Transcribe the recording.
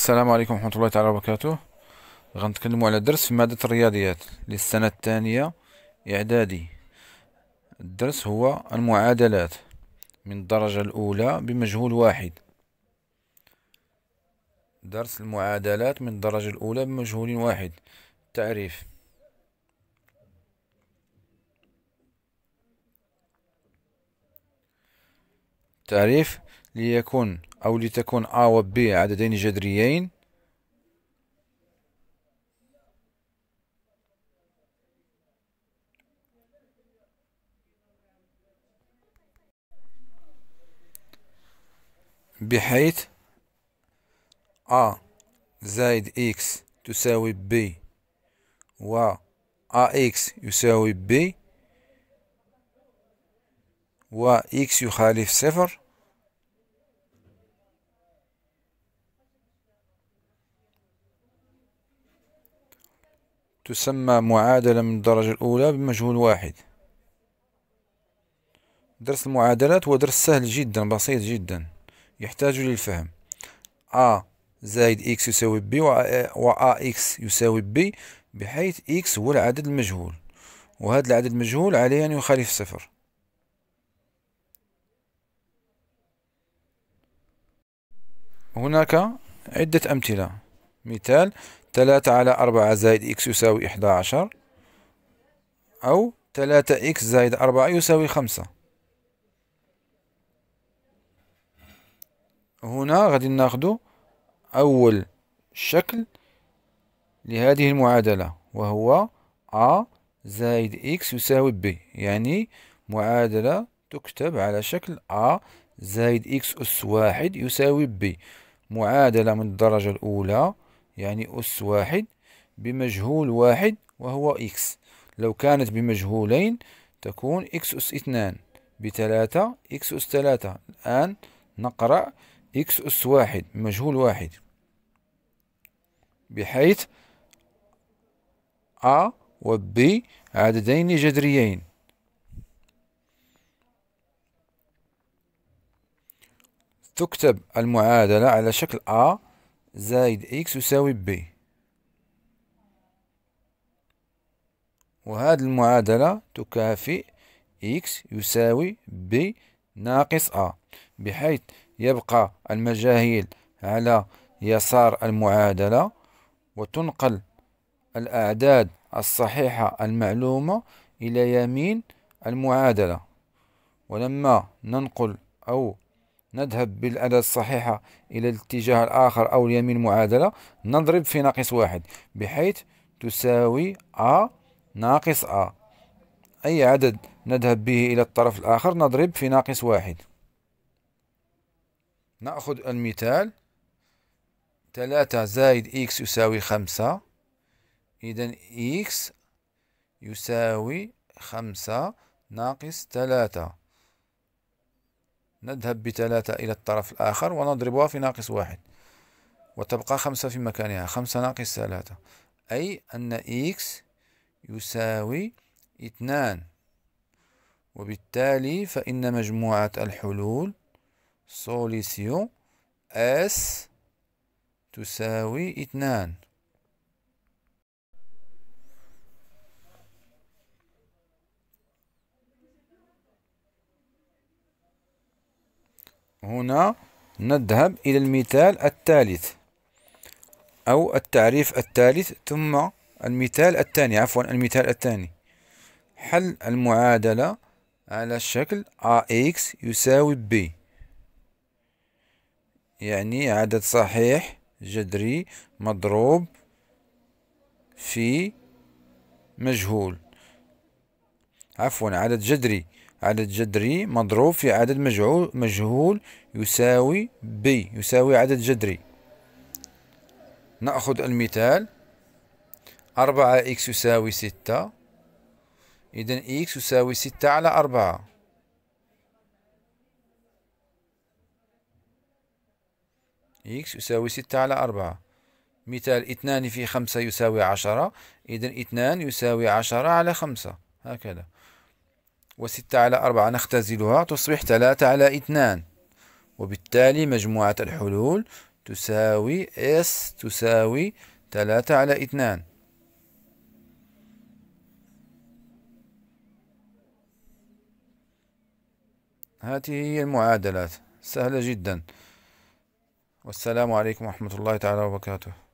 السلام عليكم ورحمة الله تعالى وبركاته غنتكلموا على درس في مادة الرياضيات للسنة الثانية إعدادي الدرس هو المعادلات من الدرجة الأولى بمجهول واحد درس المعادلات من الدرجة الأولى بمجهول واحد تعريف تعريف ليكون أو لتكون A و B عددين جذريين بحيث A زائد X تساوي B و AX يساوي B و X يخالف صفر تسمى معادلة من الدرجة الأولى بمجهول واحد درس المعادلات هو درس سهل جدا بسيط جدا يحتاج للفهم A زائد X يساوي B و AX يساوي B بحيث X هو العدد المجهول وهذا العدد المجهول عليه أن يخالف صفر هناك عدة أمثلة مثال ثلاثة على أربعة زائد إكس يساوي إحدى عشر أو ثلاثة إكس زائد أربعة يساوي خمسة هنا غادي ناخدو أول شكل لهذه المعادلة وهو أ زائد إكس يساوي ب يعني معادلة تكتب على شكل أ زائد إكس أس واحد يساوي ب معادلة من الدرجة الأولى يعني أس واحد بمجهول واحد وهو إكس لو كانت بمجهولين تكون إكس أس اثنان بثلاثة إكس أس ثلاثة الآن نقرأ إكس أس واحد بمجهول واحد بحيث أ وب عددين جذريين تكتب المعادلة على شكل أ زائد إكس يساوي b وهذه المعادلة تكافئ إكس يساوي b ناقص أ بحيث يبقى المجاهيل على يسار المعادلة وتنقل الأعداد الصحيحة المعلومة إلى يمين المعادلة ولما ننقل أو نذهب بالأداة الصحيحة إلى الاتجاه الآخر أو اليمين معادلة نضرب في ناقص واحد بحيث تساوي أ ناقص أ أي عدد نذهب به إلى الطرف الآخر نضرب في ناقص واحد نأخذ المثال ثلاثة زائد إكس يساوي خمسة إذن إكس يساوي خمسة ناقص ثلاثة نذهب بثلاثة إلى الطرف الآخر ونضربها في ناقص واحد وتبقى خمسة في مكانها خمسة ناقص ثلاثة أي أن إكس يساوي اثنان وبالتالي فإن مجموعة الحلول سوليسيو S تساوي اثنان هنا نذهب إلى المثال الثالث أو التعريف الثالث ثم المثال الثاني عفوا المثال الثاني حل المعادلة على الشكل AX يساوي B يعني عدد صحيح جذري مضروب في مجهول عفوا عدد جذري عدد جذري مضروب في عدد مجهول, مجهول يساوي ب يساوي عدد جذري نأخذ المثال أربعة إكس يساوي ستة إذا إكس يساوي ستة على أربعة إكس يساوي ستة على أربعة مثال اثنان في خمسة يساوي عشرة إذا اثنان يساوي عشرة على خمسة هكذا وستة على أربعة نختزلها تصبح ثلاثة على اثنان وبالتالي مجموعة الحلول تساوي S تساوي ثلاثة على اثنان هذه هي المعادلات سهلة جدا والسلام عليكم ورحمة الله تعالى وبركاته